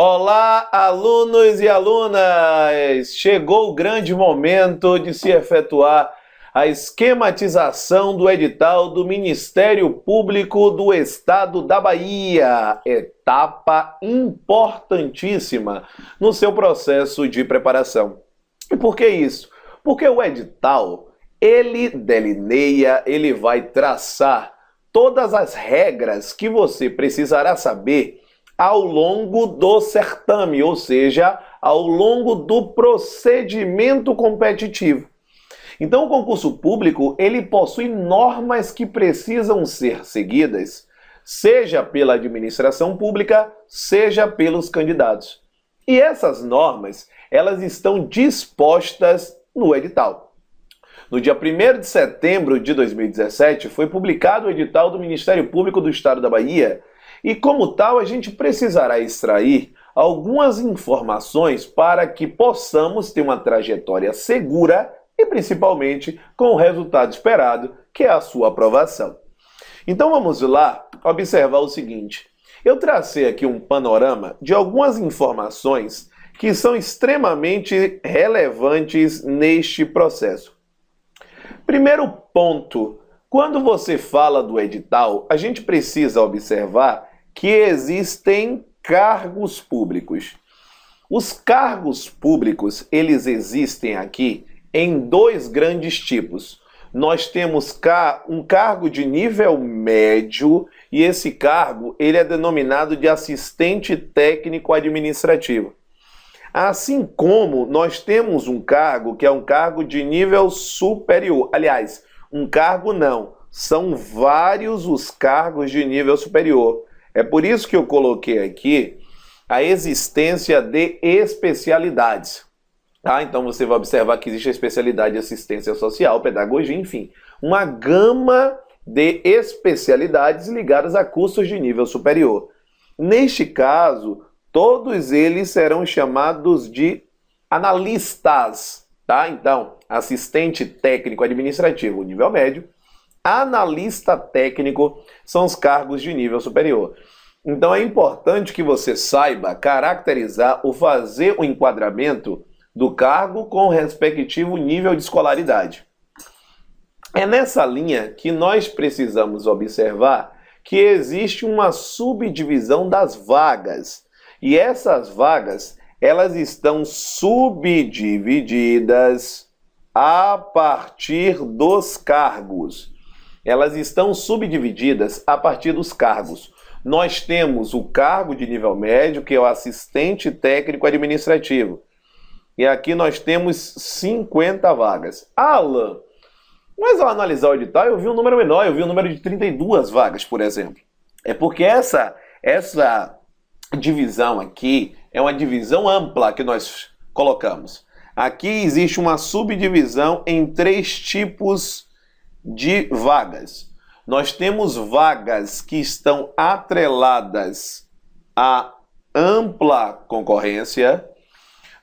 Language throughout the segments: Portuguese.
Olá, alunos e alunas! Chegou o grande momento de se efetuar a esquematização do edital do Ministério Público do Estado da Bahia, etapa importantíssima no seu processo de preparação. E por que isso? Porque o edital, ele delineia, ele vai traçar todas as regras que você precisará saber ao longo do certame, ou seja, ao longo do procedimento competitivo. Então, o concurso público, ele possui normas que precisam ser seguidas, seja pela administração pública, seja pelos candidatos. E essas normas, elas estão dispostas no edital. No dia 1 de setembro de 2017, foi publicado o edital do Ministério Público do Estado da Bahia, e como tal, a gente precisará extrair algumas informações para que possamos ter uma trajetória segura e principalmente com o resultado esperado, que é a sua aprovação. Então vamos lá observar o seguinte. Eu tracei aqui um panorama de algumas informações que são extremamente relevantes neste processo. Primeiro ponto, quando você fala do edital, a gente precisa observar que existem cargos públicos. Os cargos públicos, eles existem aqui em dois grandes tipos. Nós temos um cargo de nível médio e esse cargo ele é denominado de assistente técnico administrativo. Assim como nós temos um cargo que é um cargo de nível superior. Aliás, um cargo não, são vários os cargos de nível superior. É por isso que eu coloquei aqui a existência de especialidades. Tá? Então você vai observar que existe a especialidade de assistência social, pedagogia, enfim, uma gama de especialidades ligadas a cursos de nível superior. Neste caso, todos eles serão chamados de analistas, tá? Então, assistente técnico administrativo nível médio, analista técnico são os cargos de nível superior. Então é importante que você saiba caracterizar ou fazer o enquadramento do cargo com o respectivo nível de escolaridade. É nessa linha que nós precisamos observar que existe uma subdivisão das vagas. E essas vagas, elas estão subdivididas a partir dos cargos elas estão subdivididas a partir dos cargos. Nós temos o cargo de nível médio, que é o assistente técnico administrativo. E aqui nós temos 50 vagas. Alan, mas ao analisar o edital, eu vi um número menor, eu vi um número de 32 vagas, por exemplo. É porque essa, essa divisão aqui é uma divisão ampla que nós colocamos. Aqui existe uma subdivisão em três tipos de vagas. Nós temos vagas que estão atreladas à ampla concorrência.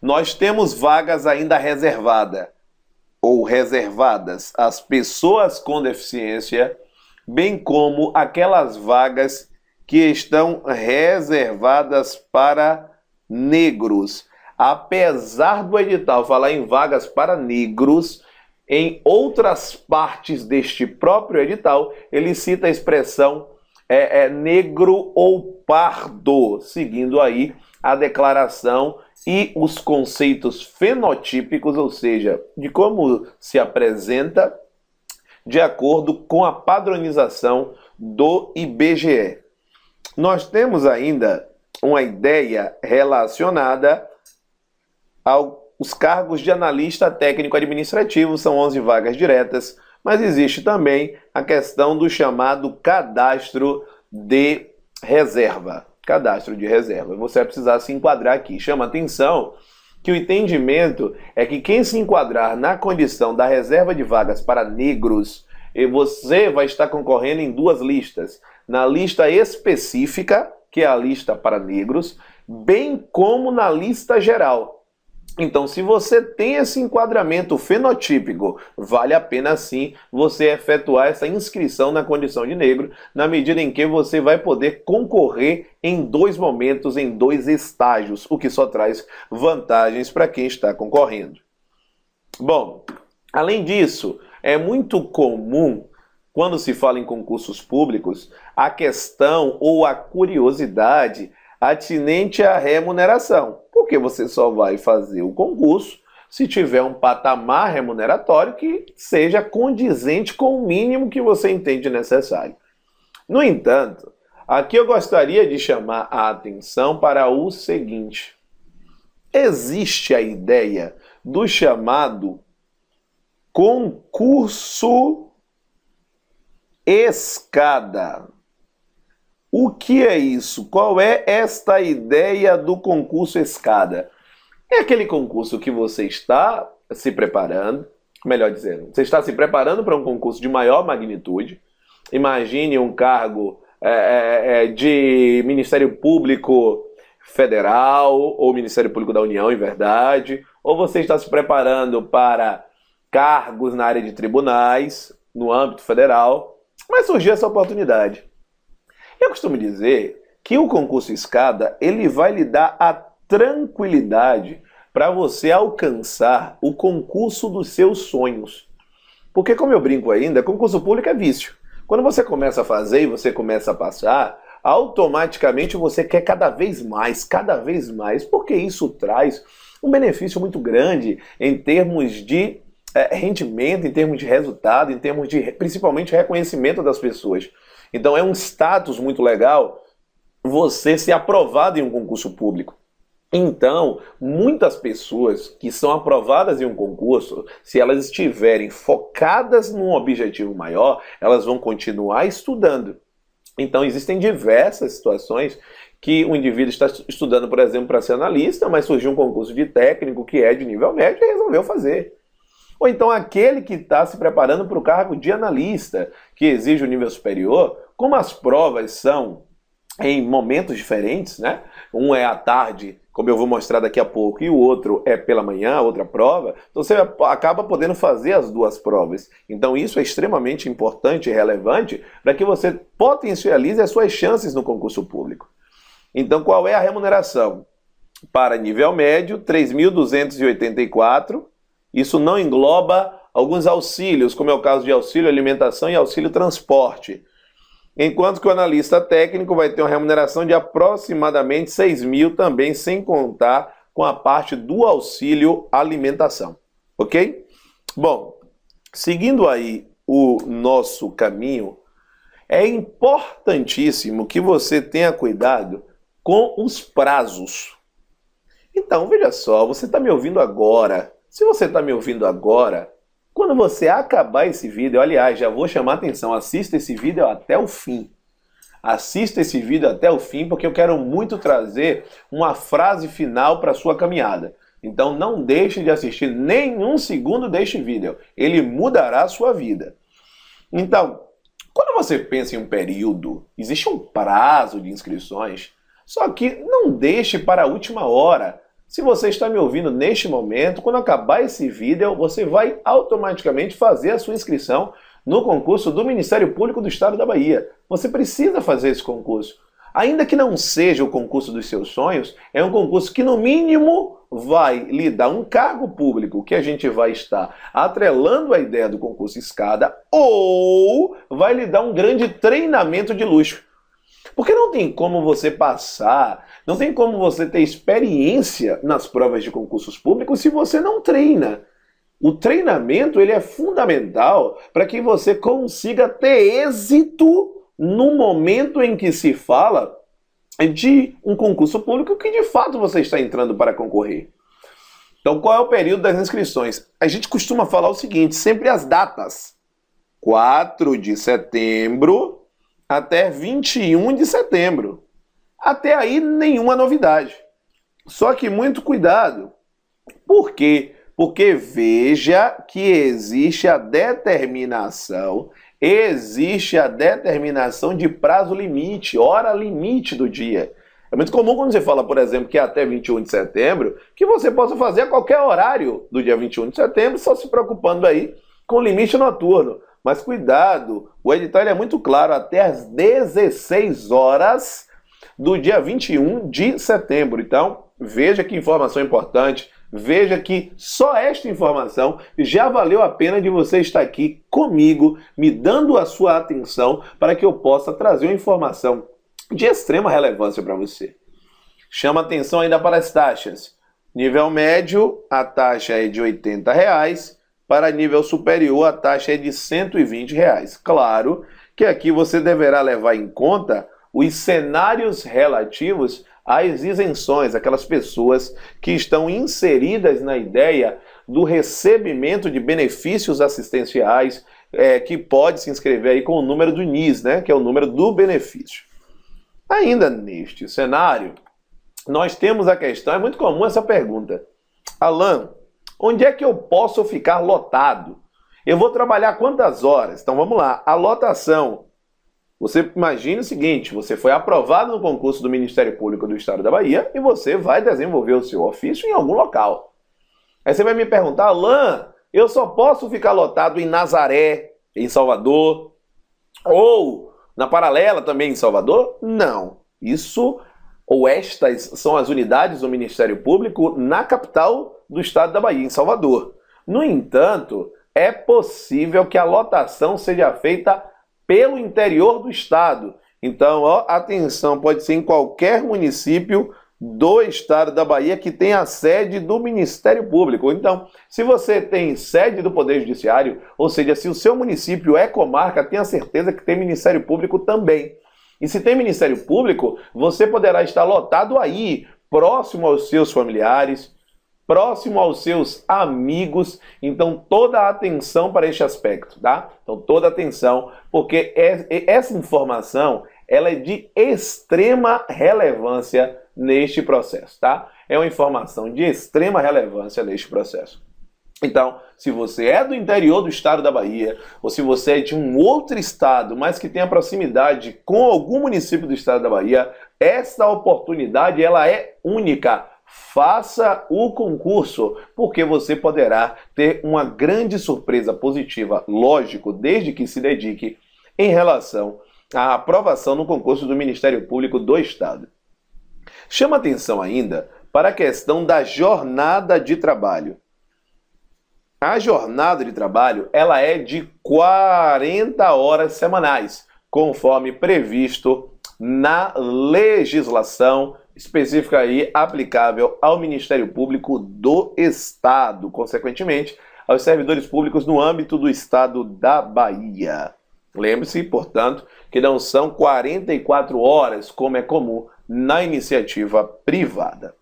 Nós temos vagas ainda reservadas ou reservadas às pessoas com deficiência, bem como aquelas vagas que estão reservadas para negros. Apesar do edital falar em vagas para negros, em outras partes deste próprio edital, ele cita a expressão é, é, negro ou pardo, seguindo aí a declaração e os conceitos fenotípicos, ou seja, de como se apresenta de acordo com a padronização do IBGE. Nós temos ainda uma ideia relacionada ao os cargos de analista técnico administrativo são 11 vagas diretas, mas existe também a questão do chamado cadastro de reserva. Cadastro de reserva. Você vai precisar se enquadrar aqui. Chama atenção que o entendimento é que quem se enquadrar na condição da reserva de vagas para negros, você vai estar concorrendo em duas listas. Na lista específica, que é a lista para negros, bem como na lista geral, então, se você tem esse enquadramento fenotípico, vale a pena sim você efetuar essa inscrição na condição de negro, na medida em que você vai poder concorrer em dois momentos, em dois estágios, o que só traz vantagens para quem está concorrendo. Bom, além disso, é muito comum quando se fala em concursos públicos, a questão ou a curiosidade atinente à remuneração porque você só vai fazer o concurso se tiver um patamar remuneratório que seja condizente com o mínimo que você entende necessário. No entanto, aqui eu gostaria de chamar a atenção para o seguinte: existe a ideia do chamado concurso escada. O que é isso? Qual é esta ideia do concurso escada? É aquele concurso que você está se preparando, melhor dizendo, você está se preparando para um concurso de maior magnitude. Imagine um cargo é, é, é de Ministério Público Federal ou Ministério Público da União, em verdade, ou você está se preparando para cargos na área de tribunais, no âmbito federal, mas surgiu essa oportunidade. Eu costumo dizer que o concurso Escada, ele vai lhe dar a tranquilidade para você alcançar o concurso dos seus sonhos. Porque como eu brinco ainda, concurso público é vício. Quando você começa a fazer e você começa a passar, automaticamente você quer cada vez mais, cada vez mais, porque isso traz um benefício muito grande em termos de é, rendimento, em termos de resultado, em termos de principalmente reconhecimento das pessoas. Então é um status muito legal você ser aprovado em um concurso público. Então, muitas pessoas que são aprovadas em um concurso, se elas estiverem focadas num objetivo maior, elas vão continuar estudando. Então, existem diversas situações que o indivíduo está estudando, por exemplo, para ser analista, mas surgiu um concurso de técnico que é de nível médio e resolveu fazer. Ou então aquele que está se preparando para o cargo de analista, que exige o um nível superior, como as provas são em momentos diferentes, né? Um é à tarde, como eu vou mostrar daqui a pouco, e o outro é pela manhã, outra prova. Então você acaba podendo fazer as duas provas. Então isso é extremamente importante e relevante para que você potencialize as suas chances no concurso público. Então qual é a remuneração? Para nível médio, 3.284. Isso não engloba alguns auxílios, como é o caso de auxílio alimentação e auxílio transporte enquanto que o analista técnico vai ter uma remuneração de aproximadamente 6 mil também, sem contar com a parte do auxílio alimentação, ok? Bom, seguindo aí o nosso caminho, é importantíssimo que você tenha cuidado com os prazos. Então, veja só, você está me ouvindo agora. Se você está me ouvindo agora, quando você acabar esse vídeo, aliás, já vou chamar atenção, assista esse vídeo até o fim. Assista esse vídeo até o fim, porque eu quero muito trazer uma frase final para sua caminhada. Então não deixe de assistir nenhum segundo deste vídeo. Ele mudará a sua vida. Então, quando você pensa em um período, existe um prazo de inscrições. Só que não deixe para a última hora. Se você está me ouvindo neste momento, quando acabar esse vídeo, você vai automaticamente fazer a sua inscrição no concurso do Ministério Público do Estado da Bahia. Você precisa fazer esse concurso. Ainda que não seja o concurso dos seus sonhos, é um concurso que, no mínimo, vai lhe dar um cargo público que a gente vai estar atrelando a ideia do concurso escada ou vai lhe dar um grande treinamento de luxo. Porque não tem como você passar não tem como você ter experiência nas provas de concursos públicos se você não treina. O treinamento ele é fundamental para que você consiga ter êxito no momento em que se fala de um concurso público que de fato você está entrando para concorrer. Então, qual é o período das inscrições? A gente costuma falar o seguinte, sempre as datas. 4 de setembro até 21 de setembro. Até aí, nenhuma novidade. Só que muito cuidado. Por quê? Porque veja que existe a determinação, existe a determinação de prazo limite, hora limite do dia. É muito comum quando você fala, por exemplo, que é até 21 de setembro, que você possa fazer a qualquer horário do dia 21 de setembro, só se preocupando aí com limite noturno. Mas cuidado, o edital é muito claro, até às 16 horas do dia 21 de setembro. Então, veja que informação importante. Veja que só esta informação já valeu a pena de você estar aqui comigo, me dando a sua atenção para que eu possa trazer uma informação de extrema relevância para você. Chama atenção ainda para as taxas. Nível médio, a taxa é de R$ Reais. Para nível superior, a taxa é de R$ 120. Reais. Claro que aqui você deverá levar em conta os cenários relativos às isenções, aquelas pessoas que estão inseridas na ideia do recebimento de benefícios assistenciais, é, que pode se inscrever aí com o número do NIS, né, que é o número do benefício. Ainda neste cenário, nós temos a questão, é muito comum essa pergunta. Alan, onde é que eu posso ficar lotado? Eu vou trabalhar quantas horas? Então vamos lá. A lotação você imagina o seguinte: você foi aprovado no concurso do Ministério Público do Estado da Bahia e você vai desenvolver o seu ofício em algum local. Aí você vai me perguntar, Alain, eu só posso ficar lotado em Nazaré, em Salvador, ou na paralela também em Salvador? Não. Isso ou estas são as unidades do Ministério Público na capital do estado da Bahia, em Salvador. No entanto, é possível que a lotação seja feita pelo interior do estado. Então, ó, atenção, pode ser em qualquer município do estado da Bahia que tem a sede do Ministério Público. Então, se você tem sede do Poder Judiciário, ou seja, se o seu município é comarca, tenha certeza que tem Ministério Público também. E se tem Ministério Público, você poderá estar lotado aí, próximo aos seus familiares, próximo aos seus amigos. Então, toda a atenção para este aspecto, tá? Então, toda a atenção, porque é, essa informação ela é de extrema relevância neste processo, tá? É uma informação de extrema relevância neste processo. Então, se você é do interior do estado da Bahia, ou se você é de um outro estado, mas que tem a proximidade com algum município do estado da Bahia, essa oportunidade ela é única faça o concurso, porque você poderá ter uma grande surpresa positiva, lógico, desde que se dedique em relação à aprovação no concurso do Ministério Público do Estado. Chama atenção ainda para a questão da jornada de trabalho. A jornada de trabalho, ela é de 40 horas semanais, conforme previsto na legislação específica aí aplicável ao Ministério Público do Estado, consequentemente, aos servidores públicos no âmbito do Estado da Bahia. Lembre-se, portanto, que não são 44 horas, como é comum na iniciativa privada.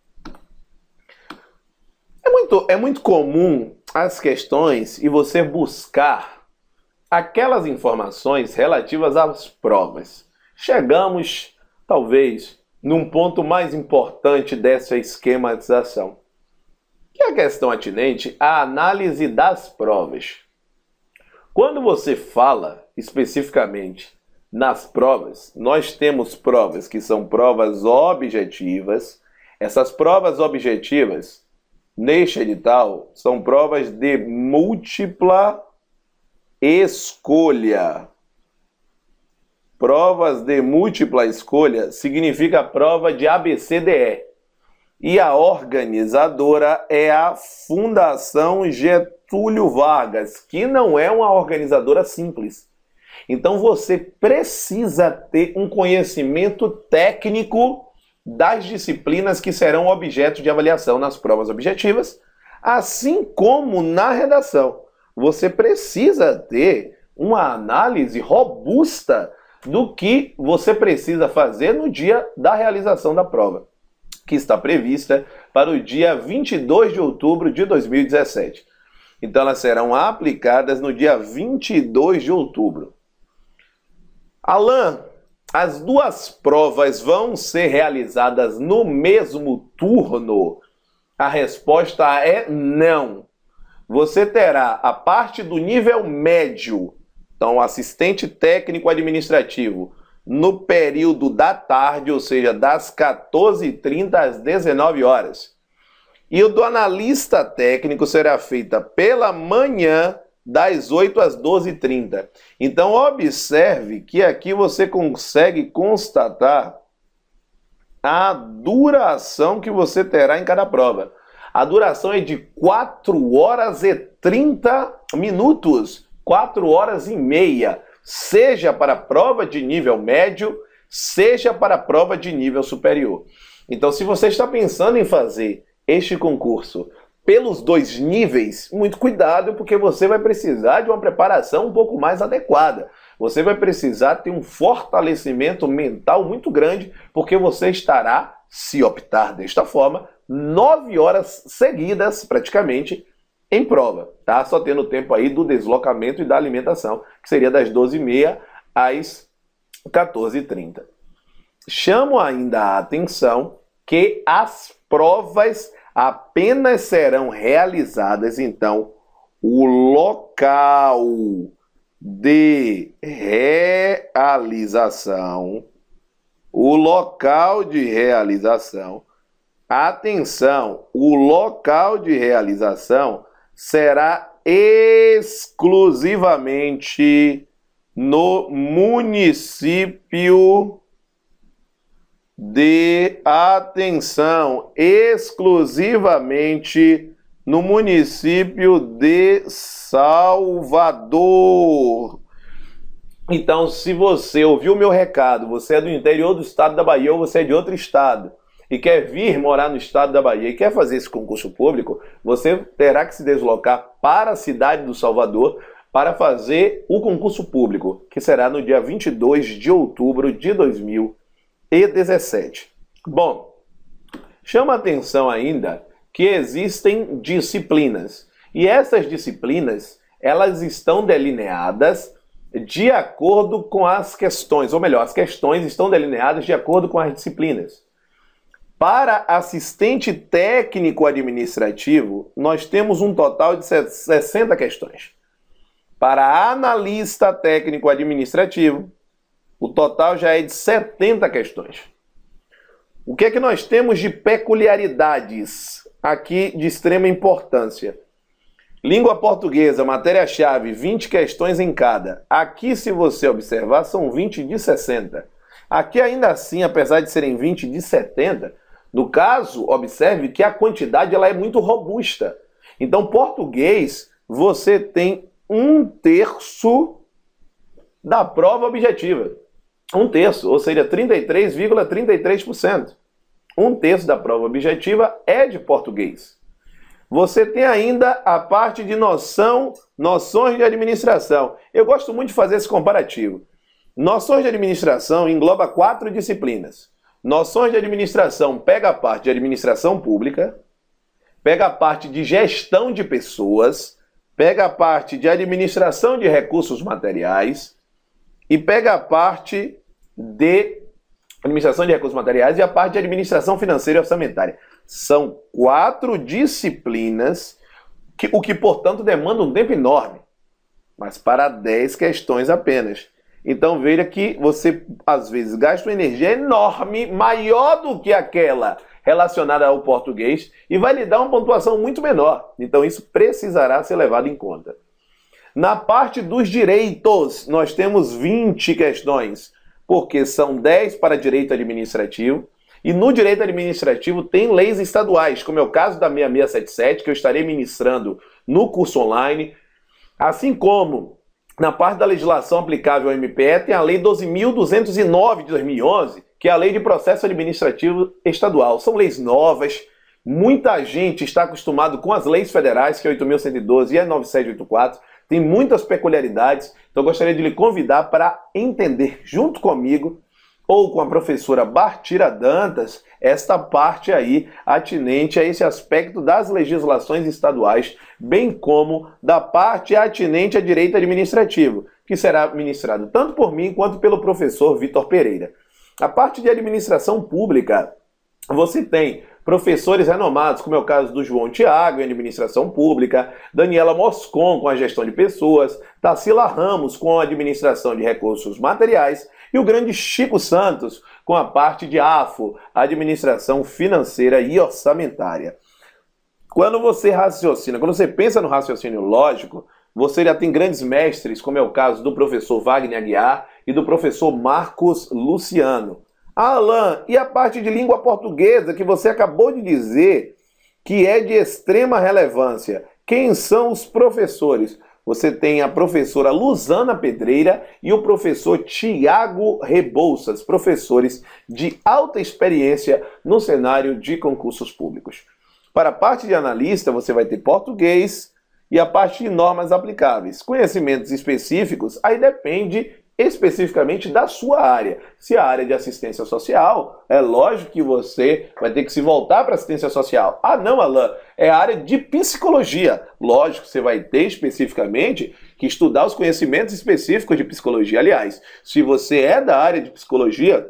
É muito, é muito comum as questões e você buscar aquelas informações relativas às provas. Chegamos, talvez, num ponto mais importante dessa esquematização, que é a questão atinente à análise das provas. Quando você fala especificamente nas provas, nós temos provas que são provas objetivas. Essas provas objetivas, neste edital, são provas de múltipla escolha. Provas de múltipla escolha significa prova de ABCDE. E a organizadora é a Fundação Getúlio Vargas, que não é uma organizadora simples. Então você precisa ter um conhecimento técnico das disciplinas que serão objeto de avaliação nas provas objetivas, assim como na redação. Você precisa ter uma análise robusta do que você precisa fazer no dia da realização da prova, que está prevista para o dia 22 de outubro de 2017. Então elas serão aplicadas no dia 22 de outubro. Alain, as duas provas vão ser realizadas no mesmo turno? A resposta é não. Você terá a parte do nível médio então, assistente técnico administrativo, no período da tarde, ou seja, das 14h30 às 19 horas. E o do analista técnico será feita pela manhã, das 8 às 12h30. Então, observe que aqui você consegue constatar a duração que você terá em cada prova. A duração é de 4 horas e 30 minutos 4 horas e meia, seja para prova de nível médio, seja para prova de nível superior. Então, se você está pensando em fazer este concurso pelos dois níveis, muito cuidado, porque você vai precisar de uma preparação um pouco mais adequada. Você vai precisar ter um fortalecimento mental muito grande, porque você estará, se optar desta forma, nove horas seguidas, praticamente, em prova, tá? Só tendo o tempo aí do deslocamento e da alimentação, que seria das 12h30 às 14h30. Chamo ainda a atenção que as provas apenas serão realizadas, então, o local de realização, o local de realização, atenção, o local de realização será exclusivamente no município de atenção, exclusivamente no município de Salvador. Então, se você ouviu o meu recado, você é do interior do estado da Bahia ou você é de outro estado, e quer vir morar no estado da Bahia e quer fazer esse concurso público, você terá que se deslocar para a cidade do Salvador para fazer o concurso público, que será no dia 22 de outubro de 2017. Bom, chama atenção ainda que existem disciplinas. E essas disciplinas, elas estão delineadas de acordo com as questões, ou melhor, as questões estão delineadas de acordo com as disciplinas. Para assistente técnico administrativo, nós temos um total de 60 questões. Para analista técnico administrativo, o total já é de 70 questões. O que é que nós temos de peculiaridades aqui de extrema importância? Língua portuguesa, matéria-chave, 20 questões em cada. Aqui, se você observar, são 20 de 60. Aqui, ainda assim, apesar de serem 20 de 70, no caso, observe que a quantidade ela é muito robusta. Então, português, você tem um terço da prova objetiva. Um terço, ou seja, 33,33%. 33%. Um terço da prova objetiva é de português. Você tem ainda a parte de noção, noções de administração. Eu gosto muito de fazer esse comparativo. Noções de administração engloba quatro disciplinas. Noções de administração pega a parte de administração pública, pega a parte de gestão de pessoas, pega a parte de administração de recursos materiais e pega a parte de administração de recursos materiais e a parte de administração financeira e orçamentária. São quatro disciplinas, que, o que, portanto, demanda um tempo enorme, mas para dez questões apenas. Então veja que você às vezes gasta uma energia enorme, maior do que aquela relacionada ao português, e vai lhe dar uma pontuação muito menor. Então isso precisará ser levado em conta. Na parte dos direitos, nós temos 20 questões, porque são 10 para direito administrativo. E no direito administrativo tem leis estaduais, como é o caso da 6677, que eu estarei ministrando no curso online, assim como na parte da legislação aplicável ao MPE, tem a Lei 12.209 de 2011, que é a Lei de Processo Administrativo Estadual. São leis novas, muita gente está acostumado com as leis federais, que é 8.112 e é a 9784, tem muitas peculiaridades, então eu gostaria de lhe convidar para entender junto comigo ou com a professora Bartira Dantas, esta parte aí atinente a esse aspecto das legislações estaduais, bem como da parte atinente a direito administrativo, que será ministrado tanto por mim quanto pelo professor Vitor Pereira. A parte de administração pública, você tem professores renomados, como é o caso do João Tiago em administração pública, Daniela Moscon com a gestão de pessoas, Tassila Ramos com a administração de recursos materiais e o grande Chico Santos, com a parte de AFO, Administração Financeira e Orçamentária. Quando você raciocina, quando você pensa no raciocínio lógico, você já tem grandes mestres, como é o caso do professor Wagner Aguiar e do professor Marcos Luciano. Alan, e a parte de língua portuguesa que você acabou de dizer que é de extrema relevância? Quem são os professores? você tem a professora Luzana Pedreira e o professor Tiago Rebouças, professores de alta experiência no cenário de concursos públicos. Para a parte de analista, você vai ter português e a parte de normas aplicáveis. Conhecimentos específicos, aí depende especificamente da sua área. Se a área de assistência social, é lógico que você vai ter que se voltar para assistência social. Ah, não, Alain, é a área de psicologia. Lógico, você vai ter especificamente que estudar os conhecimentos específicos de psicologia. Aliás, se você é da área de psicologia,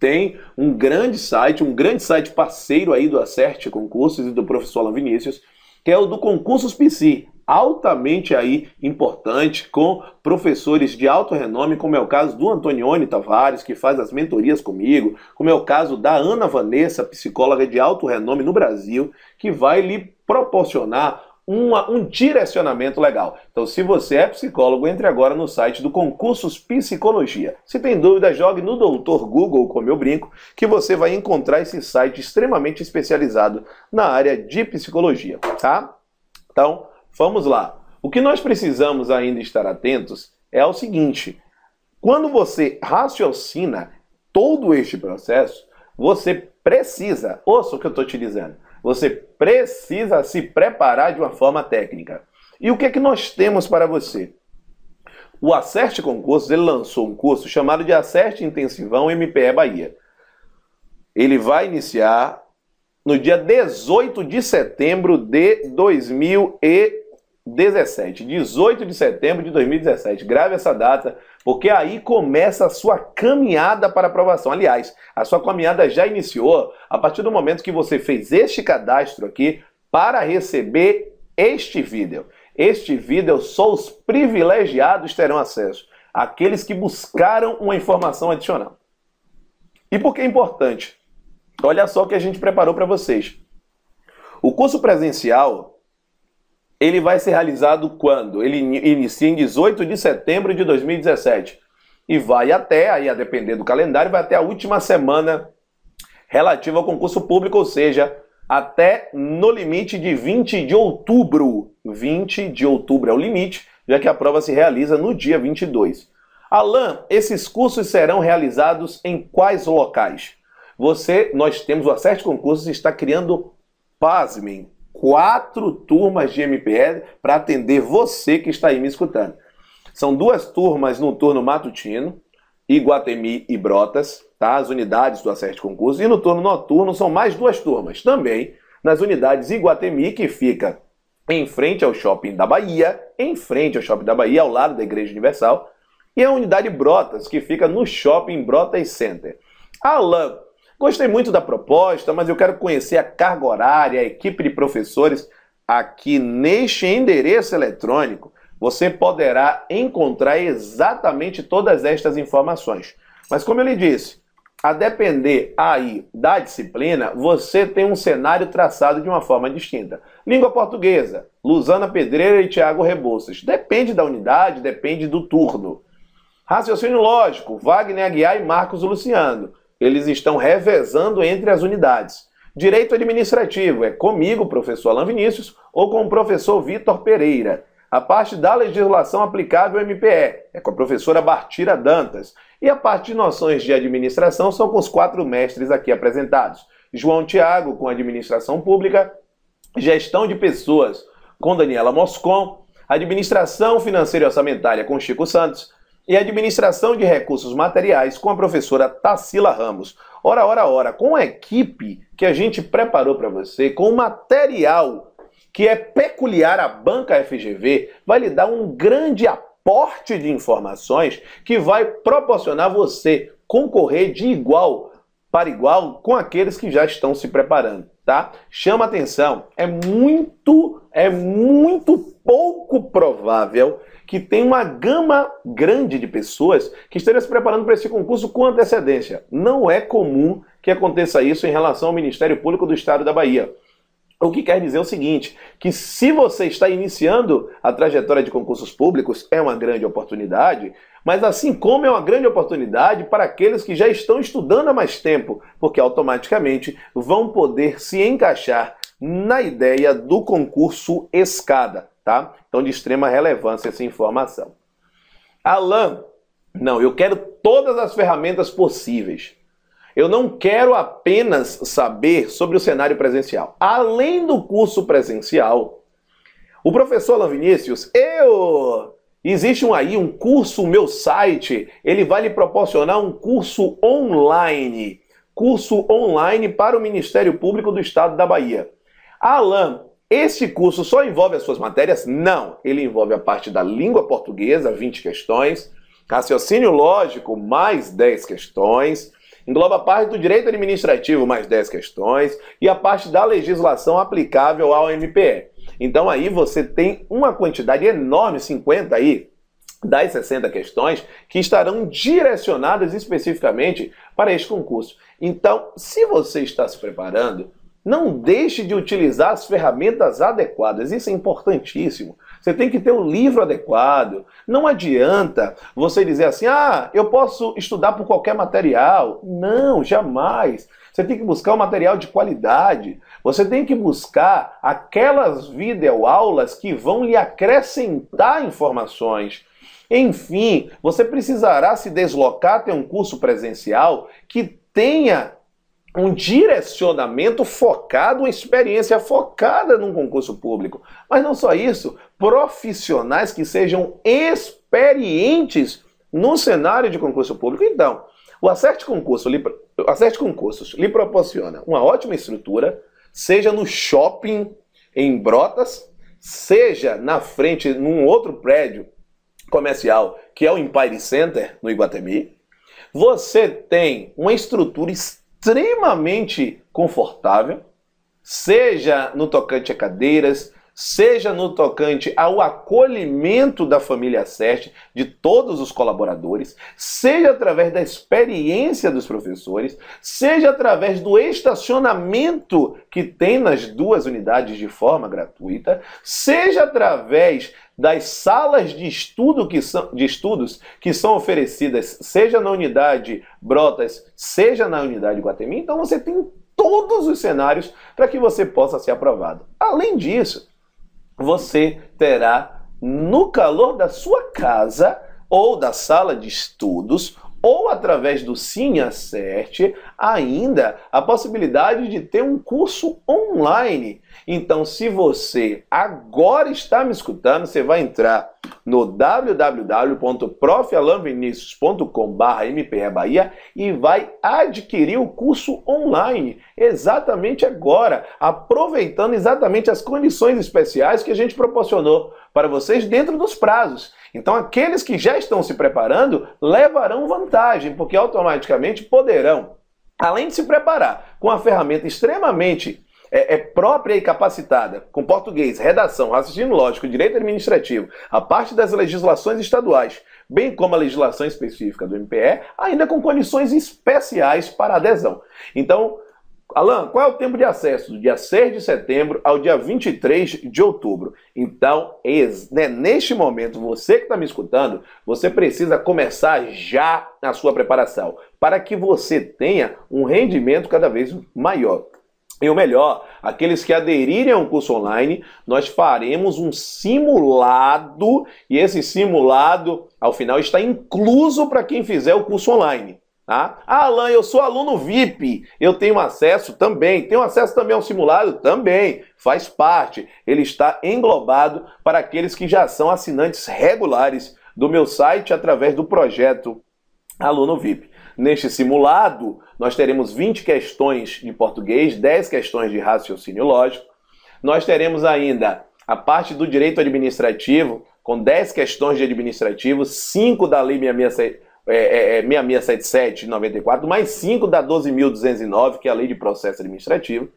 tem um grande site, um grande site parceiro aí do Acerte Concursos e do professor Alan Vinícius, que é o do Concursos PC altamente aí importante com professores de alto renome, como é o caso do Antonioni Tavares, que faz as mentorias comigo, como é o caso da Ana Vanessa, psicóloga de alto renome no Brasil, que vai lhe proporcionar uma, um direcionamento legal. Então, se você é psicólogo, entre agora no site do Concursos Psicologia. Se tem dúvida, jogue no Doutor Google, como eu brinco, que você vai encontrar esse site extremamente especializado na área de psicologia, tá? Então, Vamos lá. O que nós precisamos ainda estar atentos é o seguinte: quando você raciocina todo este processo, você precisa, ouça o que eu estou te dizendo, você precisa se preparar de uma forma técnica. E o que é que nós temos para você? O Acerte Concursos ele lançou um curso chamado de Acerte Intensivão MPE Bahia. Ele vai iniciar no dia 18 de setembro de 2017. 18 de setembro de 2017. Grave essa data, porque aí começa a sua caminhada para aprovação. Aliás, a sua caminhada já iniciou a partir do momento que você fez este cadastro aqui para receber este vídeo. Este vídeo só os privilegiados terão acesso, aqueles que buscaram uma informação adicional. E por que é importante? Olha só o que a gente preparou para vocês. O curso presencial ele vai ser realizado quando? Ele inicia em 18 de setembro de 2017 e vai até, aí a depender do calendário, vai até a última semana relativa ao concurso público, ou seja, até no limite de 20 de outubro. 20 de outubro é o limite, já que a prova se realiza no dia 22. Alain, esses cursos serão realizados em quais locais? Você, nós temos o Acerte Concursos e está criando, pasmem, quatro turmas de MPL para atender você que está aí me escutando. São duas turmas no turno matutino, Iguatemi e Brotas, tá? As unidades do Acerte Concurso E no turno noturno são mais duas turmas também, nas unidades Iguatemi, que fica em frente ao Shopping da Bahia, em frente ao Shopping da Bahia, ao lado da Igreja Universal, e a unidade Brotas, que fica no Shopping Brotas Center. A Gostei muito da proposta, mas eu quero conhecer a carga horária, a equipe de professores. Aqui neste endereço eletrônico, você poderá encontrar exatamente todas estas informações. Mas como eu lhe disse, a depender aí da disciplina, você tem um cenário traçado de uma forma distinta. Língua portuguesa, Luzana Pedreira e Tiago Rebouças. Depende da unidade, depende do turno. Raciocínio lógico, Wagner Aguiar e Marcos Luciano eles estão revezando entre as unidades. Direito administrativo é comigo, professor Alain Vinícius, ou com o professor Vitor Pereira. A parte da legislação aplicável ao MPE é com a professora Bartira Dantas. E a parte de noções de administração são com os quatro mestres aqui apresentados. João Tiago, com Administração Pública, Gestão de Pessoas, com Daniela Moscon, Administração Financeira e Orçamentária, com Chico Santos, e Administração de Recursos Materiais com a professora Tassila Ramos. Ora, ora, ora, com a equipe que a gente preparou para você, com o material que é peculiar à banca FGV, vai lhe dar um grande aporte de informações que vai proporcionar você concorrer de igual para igual com aqueles que já estão se preparando, tá? Chama atenção, é muito, é muito pouco provável que tem uma gama grande de pessoas que estariam se preparando para esse concurso com antecedência. Não é comum que aconteça isso em relação ao Ministério Público do Estado da Bahia. O que quer dizer o seguinte, que se você está iniciando a trajetória de concursos públicos, é uma grande oportunidade, mas assim como é uma grande oportunidade para aqueles que já estão estudando há mais tempo, porque automaticamente vão poder se encaixar na ideia do concurso escada tá? Então, de extrema relevância essa informação. Alan, não, eu quero todas as ferramentas possíveis. Eu não quero apenas saber sobre o cenário presencial. Além do curso presencial, o professor Alan Vinícius, eu Existe um, aí um curso, no meu site, ele vai lhe proporcionar um curso online. Curso online para o Ministério Público do Estado da Bahia. Alan, este curso só envolve as suas matérias? Não, ele envolve a parte da língua portuguesa, 20 questões, raciocínio lógico, mais 10 questões, engloba a parte do direito administrativo, mais 10 questões, e a parte da legislação aplicável ao MPE. Então aí você tem uma quantidade enorme, 50 aí, das 60 questões que estarão direcionadas especificamente para este concurso. Então, se você está se preparando, não deixe de utilizar as ferramentas adequadas, isso é importantíssimo. Você tem que ter o um livro adequado. Não adianta você dizer assim: ah, eu posso estudar por qualquer material. Não, jamais. Você tem que buscar um material de qualidade. Você tem que buscar aquelas videoaulas que vão lhe acrescentar informações. Enfim, você precisará se deslocar até um curso presencial que tenha um direcionamento focado, uma experiência focada num concurso público. Mas não só isso, profissionais que sejam experientes no cenário de concurso público. Então, o Acerte, concurso, lhe, Acerte Concursos lhe proporciona uma ótima estrutura, seja no shopping em Brotas, seja na frente, num outro prédio comercial, que é o Empire Center, no Iguatemi. Você tem uma estrutura extremamente confortável, seja no tocante a cadeiras, seja no tocante ao acolhimento da família CERT, de todos os colaboradores, seja através da experiência dos professores, seja através do estacionamento que tem nas duas unidades de forma gratuita, seja através das salas de, estudo que são, de estudos que são oferecidas, seja na unidade Brotas, seja na unidade Guatemi, então você tem todos os cenários para que você possa ser aprovado. Além disso, você terá no calor da sua casa ou da sala de estudos ou através do sim Acerte, ainda a possibilidade de ter um curso online. Então, se você agora está me escutando, você vai entrar no www.profalanvinicius.com/mpebahia e vai adquirir o curso online exatamente agora, aproveitando exatamente as condições especiais que a gente proporcionou para vocês dentro dos prazos. Então, aqueles que já estão se preparando levarão vantagem, porque automaticamente poderão, além de se preparar com a ferramenta extremamente é, é, própria e capacitada, com português, redação, raciocínio lógico, direito administrativo, a parte das legislações estaduais, bem como a legislação específica do MPE, ainda com condições especiais para adesão. Então, Alan, qual é o tempo de acesso do dia 6 de setembro ao dia 23 de outubro? Então, né, neste momento, você que está me escutando, você precisa começar já a sua preparação para que você tenha um rendimento cada vez maior. E o melhor, aqueles que aderirem a um curso online, nós faremos um simulado e esse simulado, ao final, está incluso para quem fizer o curso online. Tá? Ah, Alan, eu sou aluno VIP, eu tenho acesso também, tenho acesso também ao simulado? Também, faz parte. Ele está englobado para aqueles que já são assinantes regulares do meu site através do projeto Aluno VIP. Neste simulado, nós teremos 20 questões de português, 10 questões de raciocínio lógico. Nós teremos ainda a parte do direito administrativo, com 10 questões de administrativo, 5 da Lei 66 é, 6677 de 94, mais 5 da 12.209, que é a Lei de Processo Administrativo.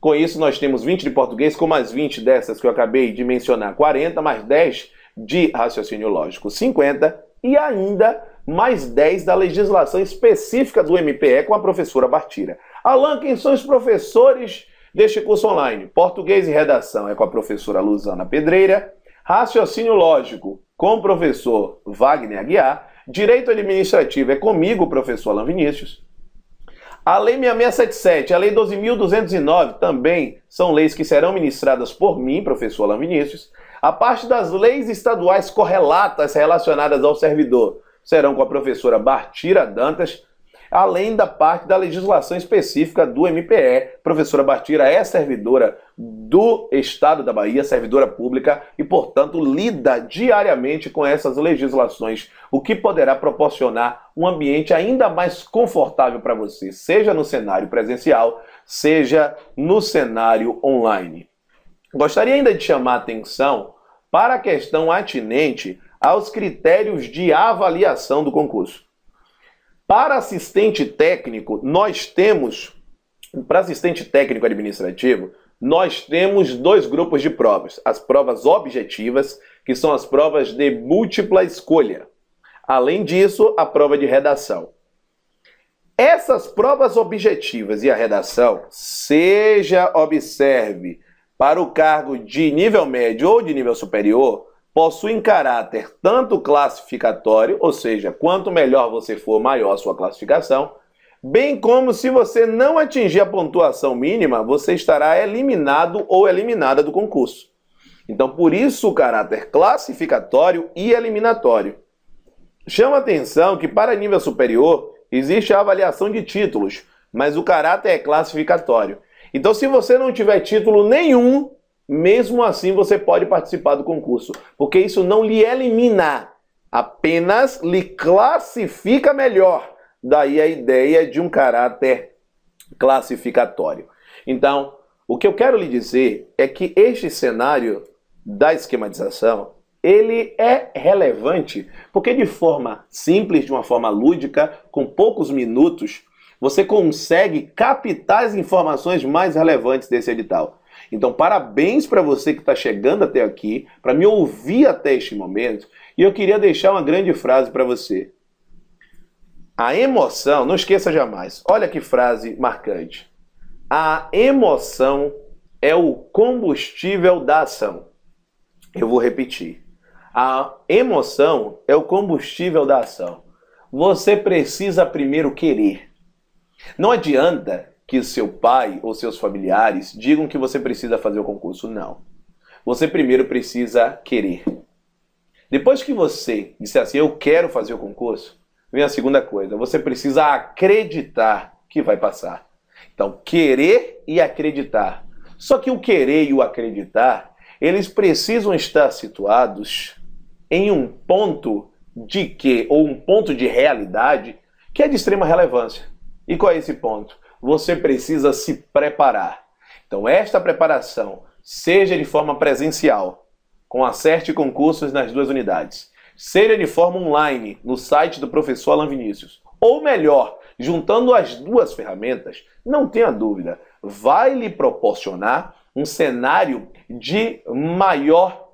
Com isso, nós temos 20 de português, com mais 20 dessas que eu acabei de mencionar, 40, mais 10 de raciocínio lógico, 50, e ainda mais 10 da legislação específica do MPE com a professora Bartira. Alan, quem são os professores deste curso online? Português e redação é com a professora Luzana Pedreira, raciocínio lógico com o professor Wagner Aguiar Direito administrativo é comigo, professor Alan Vinícius. A Lei 6677 e a Lei 12.209 também são leis que serão ministradas por mim, professor Alan Vinícius. A parte das leis estaduais correlatas relacionadas ao servidor serão com a professora Bartira Dantas, além da parte da legislação específica do MPE. Professora Bartira é servidora do Estado da Bahia, servidora pública, e, portanto, lida diariamente com essas legislações, o que poderá proporcionar um ambiente ainda mais confortável para você, seja no cenário presencial, seja no cenário online. Gostaria ainda de chamar a atenção para a questão atinente aos critérios de avaliação do concurso. Para assistente técnico, nós temos, para assistente técnico administrativo, nós temos dois grupos de provas: as provas objetivas, que são as provas de múltipla escolha. Além disso, a prova de redação. Essas provas objetivas e a redação, seja observe para o cargo de nível médio ou de nível superior, possuem caráter tanto classificatório, ou seja, quanto melhor você for, maior a sua classificação, bem como se você não atingir a pontuação mínima, você estará eliminado ou eliminada do concurso. Então, por isso o caráter classificatório e eliminatório. Chama atenção que para nível superior existe a avaliação de títulos, mas o caráter é classificatório. Então, se você não tiver título nenhum, mesmo assim você pode participar do concurso, porque isso não lhe elimina, apenas lhe classifica melhor. Daí a ideia de um caráter classificatório. Então, o que eu quero lhe dizer é que este cenário da esquematização ele é relevante porque de forma simples, de uma forma lúdica, com poucos minutos, você consegue captar as informações mais relevantes desse edital. Então, parabéns para você que está chegando até aqui, para me ouvir até este momento, e eu queria deixar uma grande frase para você. A emoção, não esqueça jamais, olha que frase marcante. A emoção é o combustível da ação. Eu vou repetir. A emoção é o combustível da ação. Você precisa primeiro querer. Não adianta que seu pai ou seus familiares digam que você precisa fazer o concurso, não. Você primeiro precisa querer. Depois que você disser assim, eu quero fazer o concurso, vem a segunda coisa: você precisa acreditar que vai passar. Então, querer e acreditar. Só que o querer e o acreditar, eles precisam estar situados em um ponto de que, ou um ponto de realidade, que é de extrema relevância. E qual é esse ponto? Você precisa se preparar. Então, esta preparação, seja de forma presencial, com acerte concursos nas duas unidades, Ser uniforme Online, no site do professor Alan Vinícius. Ou melhor, juntando as duas ferramentas, não tenha dúvida, vai lhe proporcionar um cenário de maior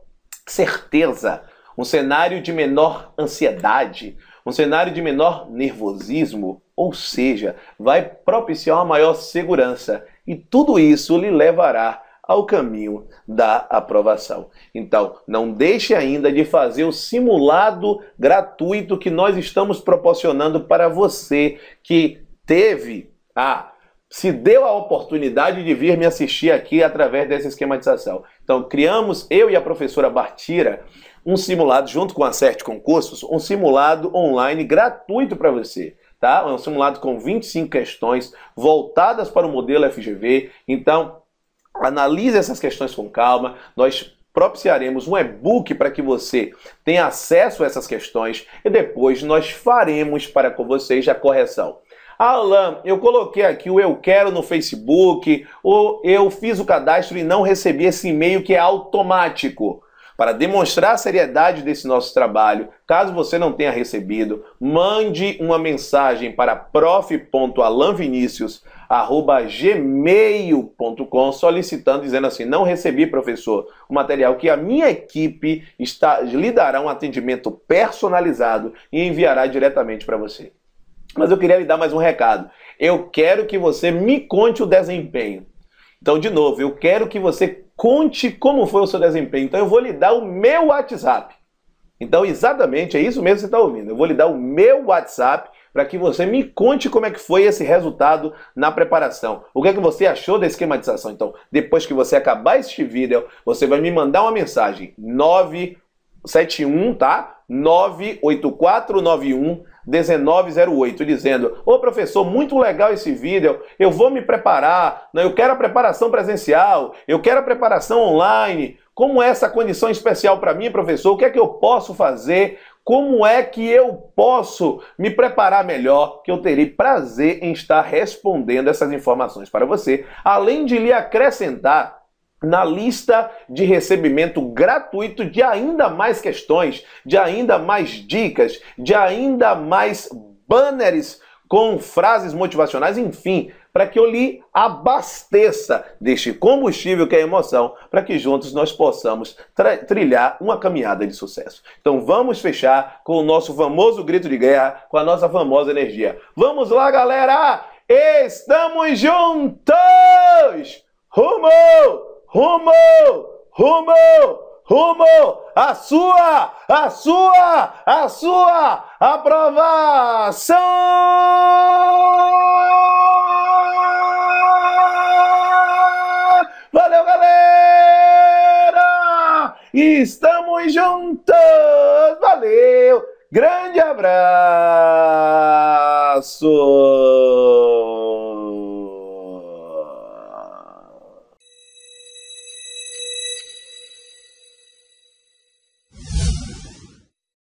certeza, um cenário de menor ansiedade, um cenário de menor nervosismo, ou seja, vai propiciar uma maior segurança. E tudo isso lhe levará ao caminho da aprovação. Então, não deixe ainda de fazer o simulado gratuito que nós estamos proporcionando para você que teve a ah, se deu a oportunidade de vir me assistir aqui através dessa esquematização. Então, criamos, eu e a professora Bartira, um simulado, junto com a CERT Concursos, um simulado online gratuito para você. Tá? É um simulado com 25 questões voltadas para o modelo FGV. Então, Analise essas questões com calma. Nós propiciaremos um e-book para que você tenha acesso a essas questões e depois nós faremos para com vocês a correção. Alan, eu coloquei aqui o eu quero no Facebook, ou eu fiz o cadastro e não recebi esse e-mail que é automático. Para demonstrar a seriedade desse nosso trabalho, caso você não tenha recebido, mande uma mensagem para prof.alanvinicius.com arroba gmail.com, solicitando, dizendo assim: não recebi, professor, o material que a minha equipe está, lhe dará um atendimento personalizado e enviará diretamente para você. Mas eu queria lhe dar mais um recado. Eu quero que você me conte o desempenho. Então, de novo, eu quero que você conte como foi o seu desempenho. Então, eu vou lhe dar o meu WhatsApp. Então, exatamente, é isso mesmo que você está ouvindo. Eu vou lhe dar o meu WhatsApp para que você me conte como é que foi esse resultado na preparação. O que é que você achou da esquematização? Então, depois que você acabar este vídeo, você vai me mandar uma mensagem 971, tá? 98491 1908, dizendo: Ô professor, muito legal esse vídeo, eu vou me preparar, né? eu quero a preparação presencial, eu quero a preparação online. Como é essa condição especial para mim, professor? O que é que eu posso fazer? Como é que eu posso me preparar melhor? Que eu terei prazer em estar respondendo essas informações para você, além de lhe acrescentar na lista de recebimento gratuito de ainda mais questões, de ainda mais dicas, de ainda mais banners com frases motivacionais, enfim, para que eu lhe abasteça deste combustível que é a emoção, para que juntos nós possamos trilhar uma caminhada de sucesso. Então vamos fechar com o nosso famoso grito de guerra, com a nossa famosa energia. Vamos lá, galera! Estamos juntos! Rumo! Rumo! Rumo! Rumo! A sua! A sua! A sua aprovação! estamos juntos! Valeu! Grande abraço!